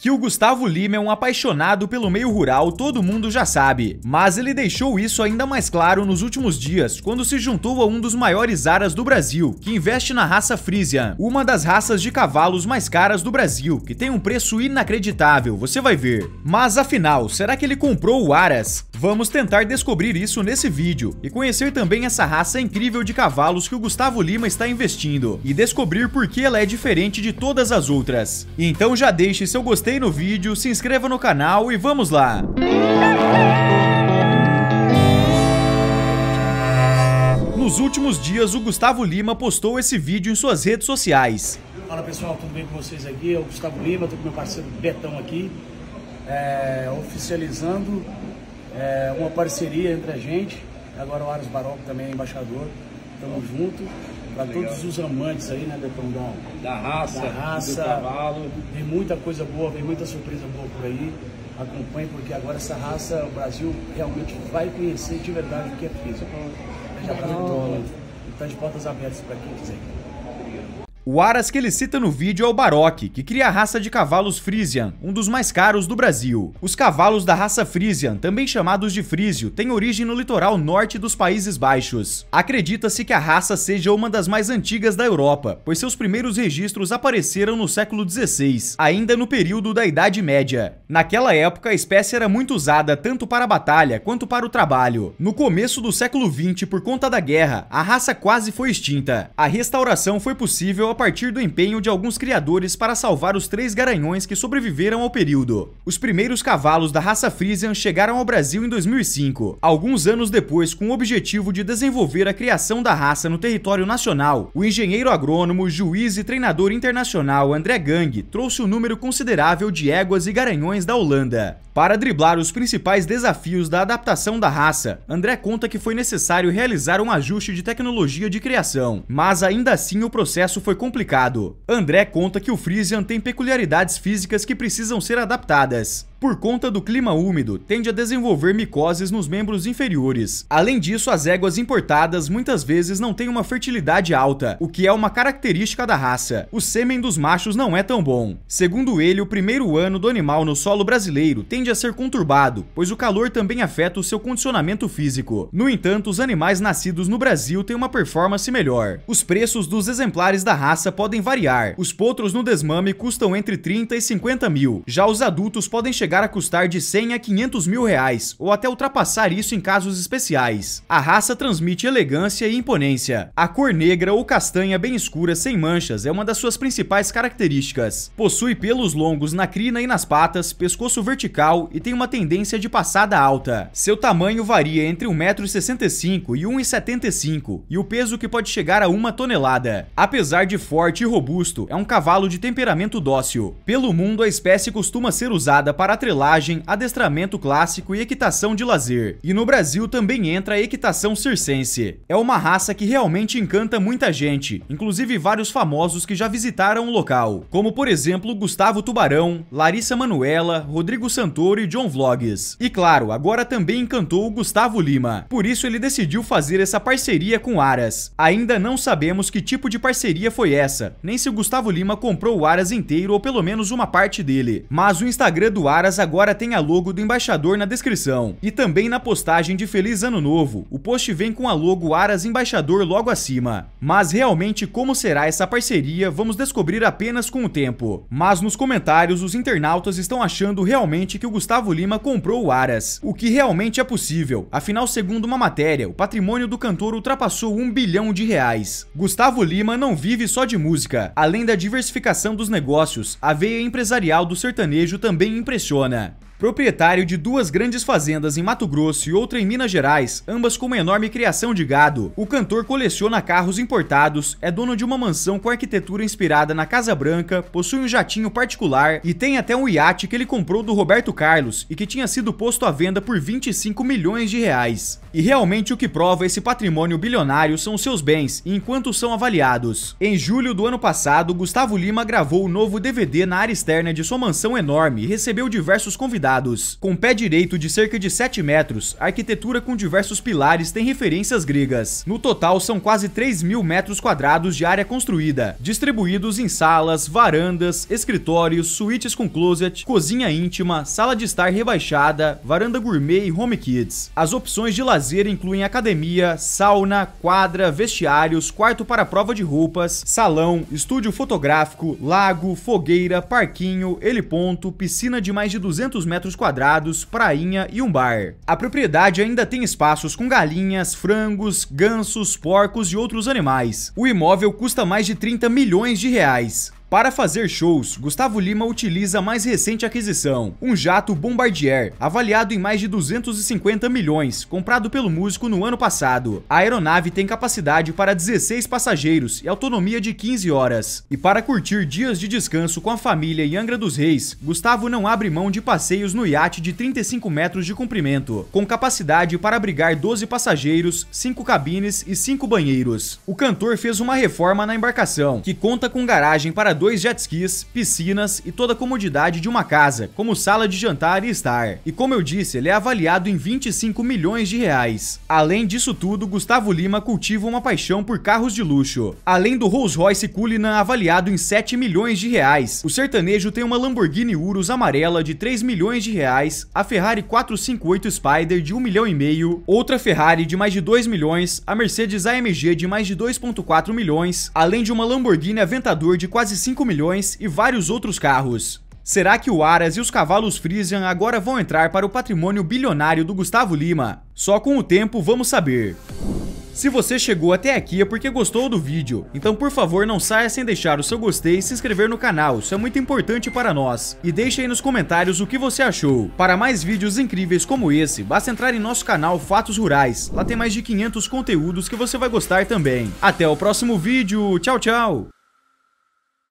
Que o Gustavo Lima é um apaixonado pelo meio rural, todo mundo já sabe, mas ele deixou isso ainda mais claro nos últimos dias, quando se juntou a um dos maiores aras do Brasil, que investe na raça Frisian, uma das raças de cavalos mais caras do Brasil, que tem um preço inacreditável, você vai ver. Mas afinal, será que ele comprou o aras? Vamos tentar descobrir isso nesse vídeo e conhecer também essa raça incrível de cavalos que o Gustavo Lima está investindo e descobrir por que ela é diferente de todas as outras. Então já deixe seu gostei gostei no vídeo, se inscreva no canal e vamos lá! Nos últimos dias, o Gustavo Lima postou esse vídeo em suas redes sociais. Fala pessoal, tudo bem com vocês aqui? Eu, é Gustavo Lima, estou com meu parceiro Betão aqui, é, oficializando é, uma parceria entre a gente, agora o Aras Barocco também é embaixador, Tamo junto. Para todos os amantes aí, né, Betondão? Da raça, da raça, do cavalo. Vem muita coisa boa, vem muita surpresa boa por aí. Acompanhe, porque agora essa raça, o Brasil realmente vai conhecer de verdade o que é físico. Já tá de portas abertas para quem quiser. O Aras que ele cita no vídeo é o Baroque, que cria a raça de cavalos Frisian, um dos mais caros do Brasil. Os cavalos da raça Frisian, também chamados de Frísio, têm origem no litoral norte dos Países Baixos. Acredita-se que a raça seja uma das mais antigas da Europa, pois seus primeiros registros apareceram no século XVI, ainda no período da Idade Média. Naquela época, a espécie era muito usada tanto para a batalha quanto para o trabalho. No começo do século XX, por conta da guerra, a raça quase foi extinta. A restauração foi possível partir do empenho de alguns criadores para salvar os três garanhões que sobreviveram ao período. Os primeiros cavalos da raça Frisian chegaram ao Brasil em 2005, alguns anos depois com o objetivo de desenvolver a criação da raça no território nacional. O engenheiro agrônomo, juiz e treinador internacional André Gang trouxe um número considerável de éguas e garanhões da Holanda. Para driblar os principais desafios da adaptação da raça, André conta que foi necessário realizar um ajuste de tecnologia de criação, mas ainda assim o processo foi complicado. André conta que o Frisian tem peculiaridades físicas que precisam ser adaptadas por conta do clima úmido, tende a desenvolver micoses nos membros inferiores. Além disso, as éguas importadas muitas vezes não têm uma fertilidade alta, o que é uma característica da raça. O sêmen dos machos não é tão bom. Segundo ele, o primeiro ano do animal no solo brasileiro tende a ser conturbado, pois o calor também afeta o seu condicionamento físico. No entanto, os animais nascidos no Brasil têm uma performance melhor. Os preços dos exemplares da raça podem variar. Os potros no desmame custam entre 30 e 50 mil. Já os adultos podem chegar chegar a custar de 100 a 500 mil reais, ou até ultrapassar isso em casos especiais. A raça transmite elegância e imponência. A cor negra ou castanha bem escura sem manchas é uma das suas principais características. Possui pelos longos na crina e nas patas, pescoço vertical e tem uma tendência de passada alta. Seu tamanho varia entre 1,65m e 1,75m e o peso que pode chegar a uma tonelada. Apesar de forte e robusto, é um cavalo de temperamento dócil. Pelo mundo, a espécie costuma ser usada para atrelagem, adestramento clássico e equitação de lazer. E no Brasil também entra a equitação circense. É uma raça que realmente encanta muita gente, inclusive vários famosos que já visitaram o local, como por exemplo Gustavo Tubarão, Larissa Manuela, Rodrigo Santoro e John Vlogs. E claro, agora também encantou o Gustavo Lima, por isso ele decidiu fazer essa parceria com Aras. Ainda não sabemos que tipo de parceria foi essa, nem se o Gustavo Lima comprou o Aras inteiro ou pelo menos uma parte dele, mas o Instagram do Aras agora tem a logo do embaixador na descrição e também na postagem de Feliz Ano Novo. O post vem com a logo Aras Embaixador logo acima. Mas realmente como será essa parceria vamos descobrir apenas com o tempo. Mas nos comentários os internautas estão achando realmente que o Gustavo Lima comprou o Aras, o que realmente é possível. Afinal, segundo uma matéria, o patrimônio do cantor ultrapassou um bilhão de reais. Gustavo Lima não vive só de música. Além da diversificação dos negócios, a veia empresarial do sertanejo também impressiona on that. Proprietário de duas grandes fazendas em Mato Grosso e outra em Minas Gerais, ambas com uma enorme criação de gado, o cantor coleciona carros importados, é dono de uma mansão com arquitetura inspirada na Casa Branca, possui um jatinho particular e tem até um iate que ele comprou do Roberto Carlos e que tinha sido posto à venda por 25 milhões de reais. E realmente o que prova esse patrimônio bilionário são os seus bens e enquanto são avaliados. Em julho do ano passado, Gustavo Lima gravou o novo DVD na área externa de sua mansão enorme e recebeu diversos convidados com pé direito de cerca de 7 metros, a arquitetura com diversos pilares tem referências gregas. No total, são quase 3 mil metros quadrados de área construída, distribuídos em salas, varandas, escritórios, suítes com closet, cozinha íntima, sala de estar rebaixada, varanda gourmet e home kids. As opções de lazer incluem academia, sauna, quadra, vestiários, quarto para prova de roupas, salão, estúdio fotográfico, lago, fogueira, parquinho, heliponto, piscina de mais de 200 metros metros quadrados, prainha e um bar. A propriedade ainda tem espaços com galinhas, frangos, gansos, porcos e outros animais. O imóvel custa mais de 30 milhões de reais. Para fazer shows, Gustavo Lima utiliza a mais recente aquisição, um jato Bombardier, avaliado em mais de 250 milhões, comprado pelo músico no ano passado. A aeronave tem capacidade para 16 passageiros e autonomia de 15 horas. E para curtir dias de descanso com a família em Angra dos Reis, Gustavo não abre mão de passeios no iate de 35 metros de comprimento, com capacidade para abrigar 12 passageiros, 5 cabines e 5 banheiros. O cantor fez uma reforma na embarcação, que conta com garagem para dois jet skis, piscinas e toda a comodidade de uma casa, como sala de jantar e estar. E como eu disse, ele é avaliado em 25 milhões de reais. Além disso tudo, Gustavo Lima cultiva uma paixão por carros de luxo. Além do Rolls Royce Cullinan avaliado em 7 milhões de reais, o sertanejo tem uma Lamborghini Urus amarela de 3 milhões de reais, a Ferrari 458 Spider de 1 milhão e meio, outra Ferrari de mais de 2 milhões, a Mercedes AMG de mais de 2.4 milhões, além de uma Lamborghini Aventador de quase 5 milhões e vários outros carros. Será que o Aras e os cavalos Frisian agora vão entrar para o patrimônio bilionário do Gustavo Lima? Só com o tempo vamos saber. Se você chegou até aqui é porque gostou do vídeo, então por favor não saia sem deixar o seu gostei e se inscrever no canal, isso é muito importante para nós. E deixe aí nos comentários o que você achou. Para mais vídeos incríveis como esse, basta entrar em nosso canal Fatos Rurais, lá tem mais de 500 conteúdos que você vai gostar também. Até o próximo vídeo, tchau tchau!